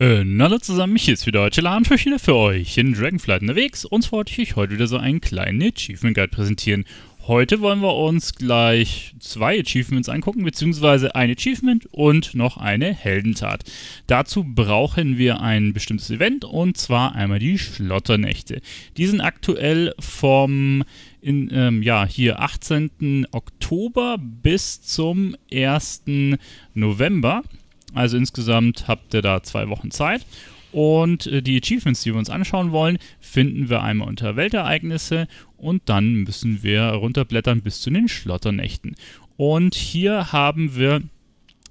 Und äh, hallo zusammen, mich ist wieder euer Lan für wieder für euch in Dragonflight unterwegs und zwar wollte ich euch heute wieder so einen kleinen Achievement Guide präsentieren. Heute wollen wir uns gleich zwei Achievements angucken, beziehungsweise ein Achievement und noch eine Heldentat. Dazu brauchen wir ein bestimmtes Event und zwar einmal die Schlotternächte. Die sind aktuell vom in, ähm, ja, hier 18. Oktober bis zum 1. November. Also insgesamt habt ihr da zwei Wochen Zeit. Und äh, die Achievements, die wir uns anschauen wollen, finden wir einmal unter Weltereignisse und dann müssen wir runterblättern bis zu den Schlotternächten. Und hier haben wir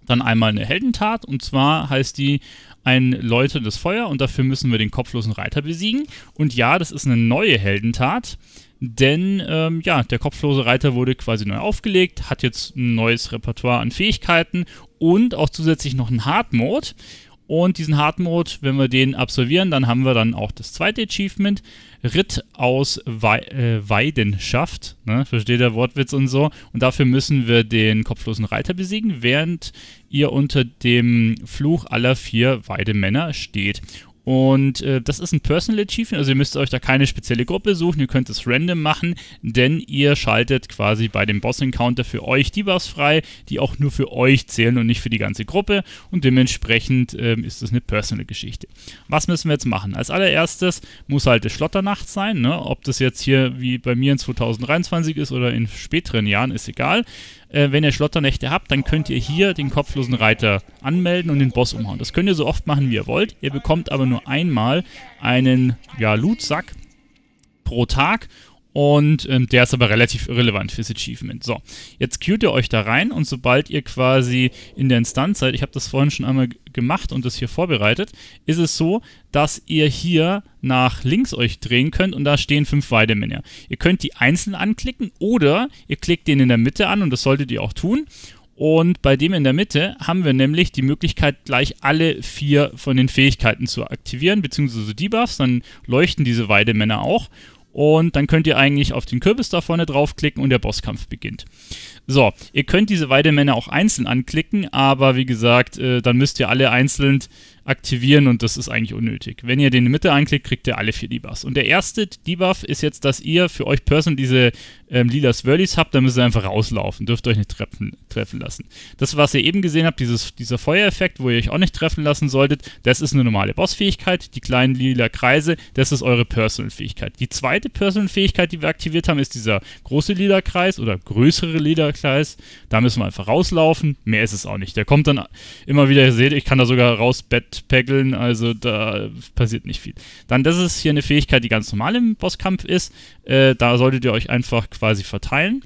dann einmal eine Heldentat und zwar heißt die ein läutendes Feuer und dafür müssen wir den kopflosen Reiter besiegen. Und ja, das ist eine neue Heldentat, denn ähm, ja, der kopflose Reiter wurde quasi neu aufgelegt, hat jetzt ein neues Repertoire an Fähigkeiten und auch zusätzlich noch einen Hard Mode. Und diesen Hard Mode, wenn wir den absolvieren, dann haben wir dann auch das zweite Achievement. Ritt aus Wei äh, Weidenschaft. Ne? Versteht der Wortwitz und so. Und dafür müssen wir den kopflosen Reiter besiegen, während ihr unter dem Fluch aller vier Weidemänner steht. Und äh, das ist ein Personal Achievement, also ihr müsst euch da keine spezielle Gruppe suchen, ihr könnt es random machen, denn ihr schaltet quasi bei dem Boss-Encounter für euch die Buffs frei, die auch nur für euch zählen und nicht für die ganze Gruppe. Und dementsprechend äh, ist das eine Personal Geschichte. Was müssen wir jetzt machen? Als allererstes muss halt die Schlotternacht sein, ne? ob das jetzt hier wie bei mir in 2023 ist oder in späteren Jahren, ist egal äh, wenn ihr Schlotternächte habt, dann könnt ihr hier den kopflosen Reiter anmelden und den Boss umhauen. Das könnt ihr so oft machen, wie ihr wollt. Ihr bekommt aber nur einmal einen ja, Loot-Sack pro Tag und ähm, der ist aber relativ irrelevant fürs Achievement. So, jetzt queuet ihr euch da rein und sobald ihr quasi in der Instanz seid, ich habe das vorhin schon einmal gemacht und das hier vorbereitet, ist es so, dass ihr hier nach links euch drehen könnt und da stehen fünf Weidemänner. Ihr könnt die einzeln anklicken oder ihr klickt den in der Mitte an und das solltet ihr auch tun. Und bei dem in der Mitte haben wir nämlich die Möglichkeit, gleich alle vier von den Fähigkeiten zu aktivieren, beziehungsweise Debuffs. Dann leuchten diese Weidemänner auch. Und dann könnt ihr eigentlich auf den Kürbis da vorne draufklicken und der Bosskampf beginnt. So, ihr könnt diese Weidemänner auch einzeln anklicken, aber wie gesagt, äh, dann müsst ihr alle einzeln aktivieren und das ist eigentlich unnötig. Wenn ihr den in der Mitte anklickt, kriegt ihr alle vier Debuffs. Und der erste Debuff ist jetzt, dass ihr für euch Person diese ähm, lila Swirlies habt, dann müsst ihr einfach rauslaufen. Dürft euch nicht treffen, treffen lassen. Das, was ihr eben gesehen habt, dieses, dieser Feuereffekt, wo ihr euch auch nicht treffen lassen solltet, das ist eine normale Bossfähigkeit. Die kleinen lila Kreise, das ist eure Personal-Fähigkeit. Die zweite Personal-Fähigkeit, die wir aktiviert haben, ist dieser große lila Kreis oder größere lila Kreis. Da müssen wir einfach rauslaufen. Mehr ist es auch nicht. Der kommt dann immer wieder, ihr seht, ich kann da sogar raus also da passiert nicht viel. Dann, das ist hier eine Fähigkeit, die ganz normal im Bosskampf ist. Äh, da solltet ihr euch einfach quasi verteilen.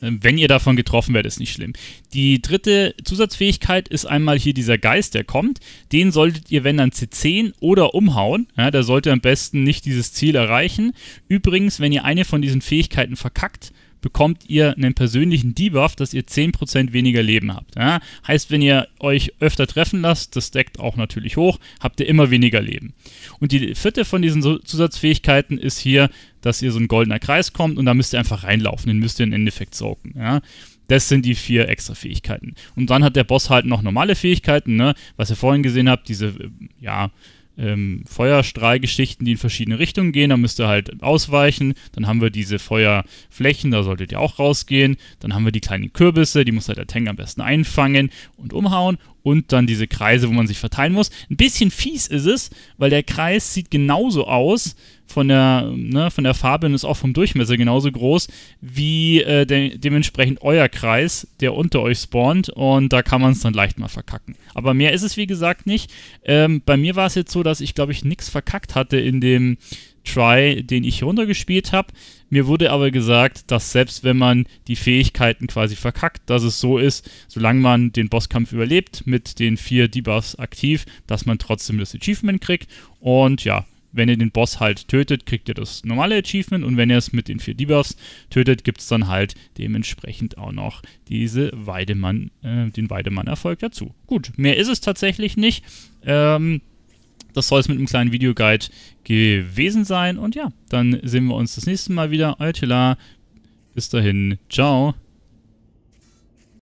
Ähm, wenn ihr davon getroffen werdet, ist nicht schlimm. Die dritte Zusatzfähigkeit ist einmal hier dieser Geist, der kommt. Den solltet ihr, wenn dann C10 oder umhauen. Ja, der sollte am besten nicht dieses Ziel erreichen. Übrigens, wenn ihr eine von diesen Fähigkeiten verkackt, bekommt ihr einen persönlichen Debuff, dass ihr 10% weniger Leben habt. Ja? Heißt, wenn ihr euch öfter treffen lasst, das deckt auch natürlich hoch, habt ihr immer weniger Leben. Und die vierte von diesen Zusatzfähigkeiten ist hier, dass ihr so ein goldener Kreis kommt und da müsst ihr einfach reinlaufen, den müsst ihr im Endeffekt soaken. Ja? Das sind die vier extra Fähigkeiten. Und dann hat der Boss halt noch normale Fähigkeiten, ne? was ihr vorhin gesehen habt, diese, äh, ja, ähm, Feuerstrahlgeschichten, die in verschiedene Richtungen gehen. Da müsst ihr halt ausweichen. Dann haben wir diese Feuerflächen, da solltet ihr auch rausgehen. Dann haben wir die kleinen Kürbisse, die muss halt der Tank am besten einfangen und umhauen und dann diese Kreise, wo man sich verteilen muss. Ein bisschen fies ist es, weil der Kreis sieht genauso aus von der, ne, von der Farbe und ist auch vom Durchmesser genauso groß wie äh, de dementsprechend euer Kreis, der unter euch spawnt und da kann man es dann leicht mal verkacken. Aber mehr ist es wie gesagt nicht. Ähm, bei mir war es jetzt so, dass ich glaube ich nichts verkackt hatte in dem Try, den ich runtergespielt habe. Mir wurde aber gesagt, dass selbst wenn man die Fähigkeiten quasi verkackt, dass es so ist, solange man den Bosskampf überlebt mit den vier Debuffs aktiv, dass man trotzdem das Achievement kriegt. Und ja, wenn ihr den Boss halt tötet, kriegt ihr das normale Achievement und wenn ihr es mit den vier Debuffs tötet, gibt es dann halt dementsprechend auch noch diese Weidemann, äh, den Weidemann-Erfolg dazu. Gut, mehr ist es tatsächlich nicht. Ähm, das soll es mit einem kleinen Videoguide gewesen sein. Und ja, dann sehen wir uns das nächste Mal wieder. Euer Tila. Bis dahin. Ciao.